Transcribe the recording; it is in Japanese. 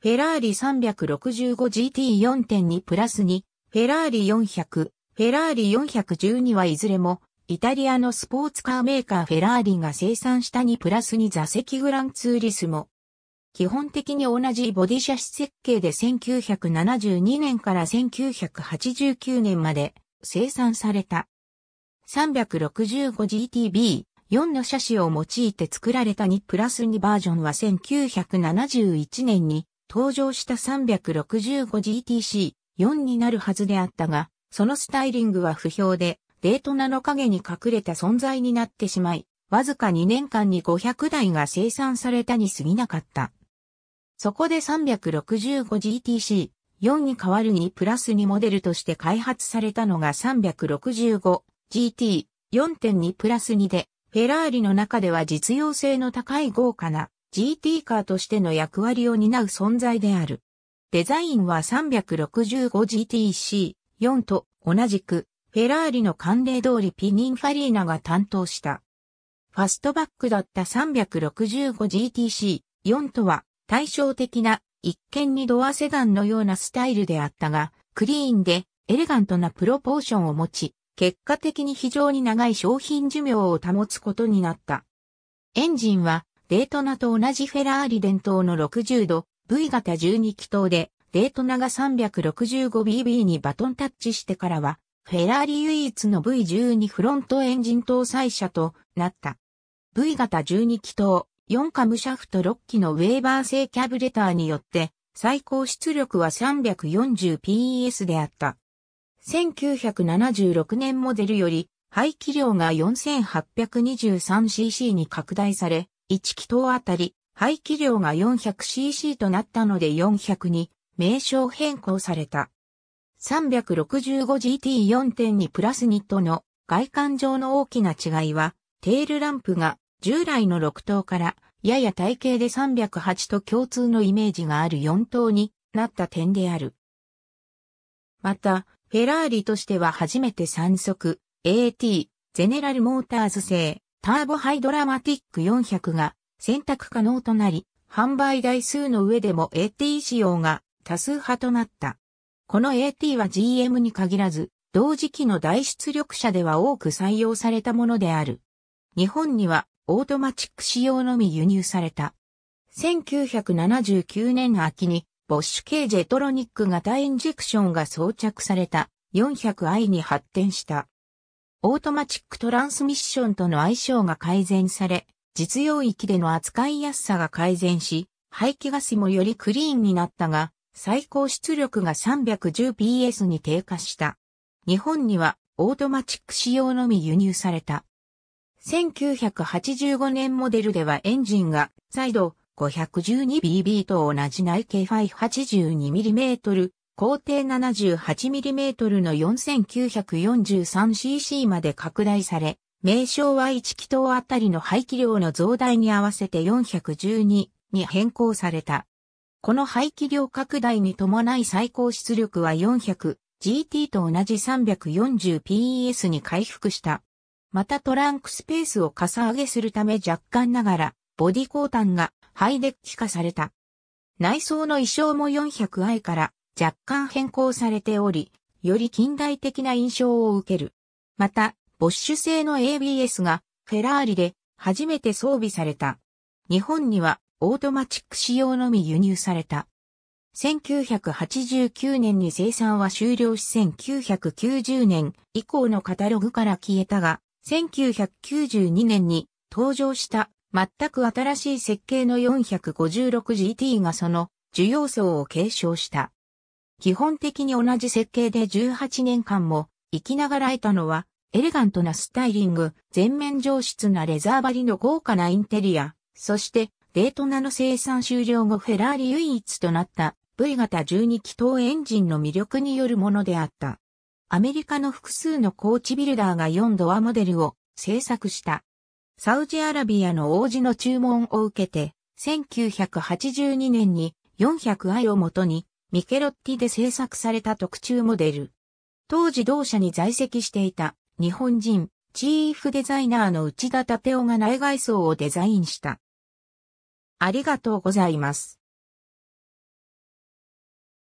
フェラーリ 365GT4.2 プラス2、フェラーリ400、フェラーリ412はいずれも、イタリアのスポーツカーメーカーフェラーリが生産した2プラス2座席グランツーリスモ。基本的に同じボディ車種設計で1972年から1989年まで生産された。365GTB4 の車種を用いて作られた2プラス2バージョンは1971年に登場した 365GTC4 になるはずであったが、そのスタイリングは不評で、デートナの影に隠れた存在になってしまい、わずか2年間に500台が生産されたに過ぎなかった。そこで 365GTC4 に代わるにプラス2モデルとして開発されたのが 365GT4.2 プラス2で、フェラーリの中では実用性の高い豪華な GT カーとしての役割を担う存在である。デザインは 365GTC4 と同じくフェラーリの慣例通りピニンファリーナが担当した。ファストバックだった 365GTC4 とは対照的な一見にドアセダンのようなスタイルであったが、クリーンでエレガントなプロポーションを持ち、結果的に非常に長い商品寿命を保つことになった。エンジンはデートナと同じフェラーリ伝統の60度 V 型12気筒で、デートナが 365BB にバトンタッチしてからは、フェラーリ唯一の V12 フロントエンジン搭載車となった。V 型12気筒、4カムシャフト6機のウェーバー製キャブレターによって、最高出力は 340PS であった。1976年モデルより、排気量が 4823cc に拡大され、1気筒あたり排気量が 400cc となったので400に名称変更された。365GT4.2 プラス2との外観上の大きな違いは、テールランプが従来の6灯からやや体型で308と共通のイメージがある4灯になった点である。また、フェラーリとしては初めて3速 AT ゼネラルモーターズ製ターボハイドラマティック400が選択可能となり、販売台数の上でも AT 仕様が多数派となった。この AT は GM に限らず、同時期の大出力車では多く採用されたものである。日本にはオートマチック仕様のみ輸入された。1979年秋に、ボッシュ系ジェトロニック型インジェクションが装着された 400i に発展した。オートマチックトランスミッションとの相性が改善され、実用域での扱いやすさが改善し、排気ガスもよりクリーンになったが、最高出力が 310PS に低下した。日本にはオートマチック仕様のみ輸入された。1985年モデルではエンジンが再度 512BB と同じ内径 582mm 高低 78mm の 4943cc まで拡大され、名称は1気筒あたりの排気量の増大に合わせて412に変更された。この排気量拡大に伴い最高出力は 400GT と同じ 340PS に回復した。またトランクスペースをかさ上げするため若干ながらボディ交換がハイデッキ化された。内装の衣装も 400i から若干変更されており、より近代的な印象を受ける。また、ボッシュ製の ABS がフェラーリで初めて装備された。日本にはオートマチック仕様のみ輸入された。1989年に生産は終了し1990年以降のカタログから消えたが、1992年に登場した全く新しい設計の 456GT がその需要層を継承した。基本的に同じ設計で18年間も生きながら得たのは、エレガントなスタイリング、全面上質なレザー張りの豪華なインテリア、そして、デートナの生産終了後フェラーリ唯一となった V 型12気筒エンジンの魅力によるものであった。アメリカの複数のコーチビルダーが4ドアモデルを製作した。サウジアラビアの王子の注文を受けて、1982年に400愛をもとにミケロッティで制作された特注モデル。当時同社に在籍していた日本人チーフデザイナーの内田立夫が内外装をデザインした。ありがとうございます。